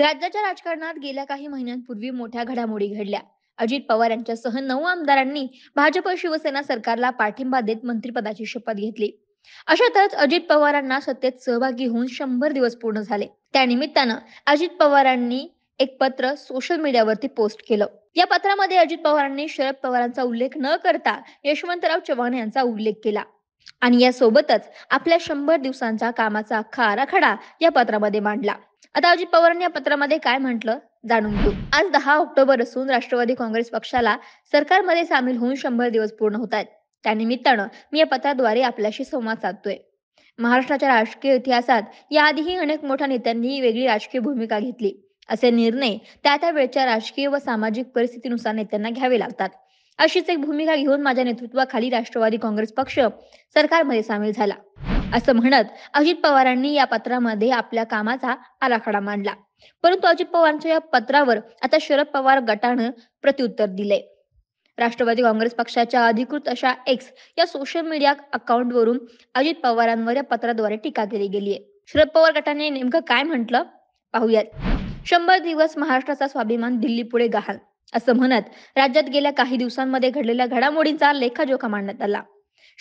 राज्याच्या राजकारणात गेल्या काही महिन्यांपूर्वी मोठ्या घडामोडी घडल्या अजित पवार यांच्यासह नऊ आमदारांनी भाजप शिवसेना सरकारला पाठिंबा देत मंत्रिपदाची शपथ घेतली अशातच अजित पवारांना सत्तेत सहभागी होऊन शंभर दिवस पूर्ण झाले त्यानिमित्तानं अजित पवारांनी एक पत्र सोशल मीडियावरती पोस्ट केलं या पत्रामध्ये अजित पवारांनी शरद पवारांचा उल्लेख न करता यशवंतराव चव्हाण यांचा उल्लेख केला आणि यासोबतच आपल्या शंभर दिवसांच्या कामाचा अख्खा आराखडा या पत्रामध्ये मांडला आता अजित पवारांनी या पत्रामध्ये काय म्हटलं जाणून घेऊ आज दहा ऑक्टोबर असून राष्ट्रवादी काँग्रेस पक्षाला सरकारमध्ये सामील होऊन शंभर दिवस पूर्ण होत आहेत त्यानिमित्तानं मी या पत्राद्वारे आपल्याशी संवाद साधतोय महाराष्ट्राच्या राजकीय इतिहासात याआधीही अनेक मोठ्या नेत्यांनी वेगळी राजकीय भूमिका घेतली असे निर्णय त्या त्या वेळच्या राजकीय व सामाजिक परिस्थितीनुसार नेत्यांना घ्यावे लागतात अशीच एक भूमिका घेऊन माझ्या नेतृत्वाखाली राष्ट्रवादी काँग्रेस पक्ष सरकारमध्ये सामील झाला असं म्हणत अजित पवारांनी या पत्रामध्ये आपल्या कामाचा आराखडा मांडला परंतु अजित पवारांच्या या पत्रावर आता शरद पवार गटानं प्रत्युत्तर दिले राष्ट्रवादी काँग्रेस पक्षाच्या अधिकृत अशा एक्स या सोशल मीडिया अकाउंट वरून अजित पवारांवर या पत्राद्वारे टीका केली गेली आहे शरद पवार गटाने नेमकं काय म्हटलं पाहूयात शंभर दिवस महाराष्ट्राचा स्वाभिमान दिल्ली पुढे गहाल असं म्हणत राज्यात गेल्या काही दिवसांमध्ये घडलेल्या घडामोडींचा लेखाजोखा मांडण्यात आला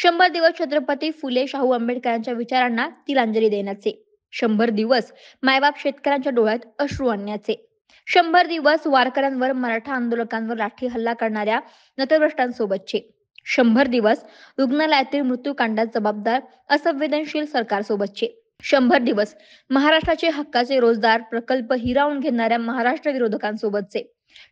शंभर दिवस छत्रपती फुले शाहू आंबेडकरांच्या विचारांना तिलांजली देण्याचे शंभर दिवस मायबाप शेतकऱ्यांच्या डोळ्यात अश्रू आणण्याचे शंभर दिवस वारकऱ्यांवर मराठा आंदोलकांवर लाठी हल्ला करणाऱ्या नतभ्रष्टांसोबतचे शंभर दिवस रुग्णालयातील मृत्यूकांडात जबाबदार असंवेदनशील सरकारसोबतचे शंभर दिवस महाराष्ट्राचे हक्काचे रोजदार प्रकल्प हिरावून घेणाऱ्या महाराष्ट्र विरोधकांसोबतचे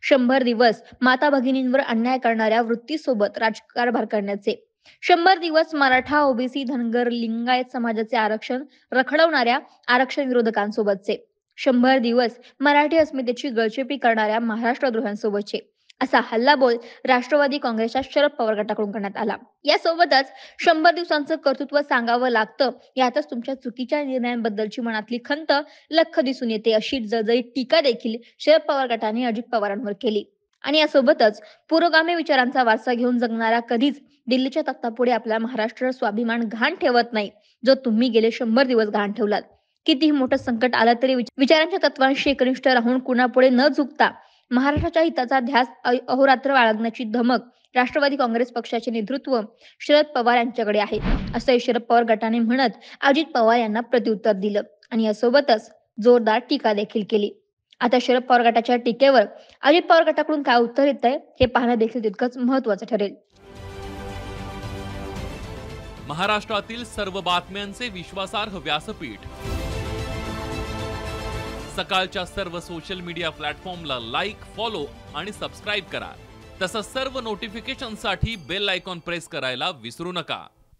शंभर दिवस माता भगिनींवर अन्याय करणाऱ्या वृत्तीसोबत राजकारभार करण्याचे शंभर दिवस मराठा ओबीसी धनगर लिंगायत समाजाचे आरक्षण रखडवणाऱ्या आरक्षण विरोधकांसोबतचे शंभर दिवस मराठी अस्मितेची गळचेपी करणाऱ्या द्रोहांसोबतचे असा हल्लाबोल राष्ट्रवादी काँग्रेसच्या शरद पवार गटाकडून करण्यात आला यासोबतच शंभर दिवसांचं कर्तृत्व सांगावं लागतं यातच तुमच्या चुकीच्या निर्णयांबद्दलची मनातली खंत लख दिसून येते अशी जळजळी टीका देखील शरद पवार गटाने अजित पवारांवर केली आणि यासोबतच पुरोगामी विचारांचा वारसा घेऊन जगणारा कधीच दिल्लीच्या तख्तापुढे आपला महाराष्ट्र स्वाभिमान घाण ठेवत नाही जो तुम्ही गेले शंभर दिवस घाण ठेवलात कितीही मोठं संकट आलं तरी विचारांच्या तत्वांशी एकनिष्ठ राहून कुणापुढे न झुकता महाराष्ट्राच्या हिताचा ध्यास अहोरात्र बाळगण्याची धमक राष्ट्रवादी काँग्रेस पक्षाचे नेतृत्व शरद पवार यांच्याकडे आहे असं शरद पवार गटाने म्हणत अजित पवार यांना प्रत्युत्तर दिलं आणि यासोबतच जोरदार टीका देखील केली आता शरद पवार गटाच्या टीकेवर अजित पवार गटाकडून काय उत्तर येत आहे हे पाहणं देखील तितकंच महत्वाचं ठरेल महाराष्ट्रातील सर्व बातम्यांचे विश्वासार्ह व्यासपीठ सकाळच्या सर्व सोशल मीडिया प्लॅटफॉर्मला लाईक फॉलो आणि सबस्क्राईब करा तसंच सर्व नोटिफिकेशनसाठी बेल आयकॉन प्रेस करायला विसरू नका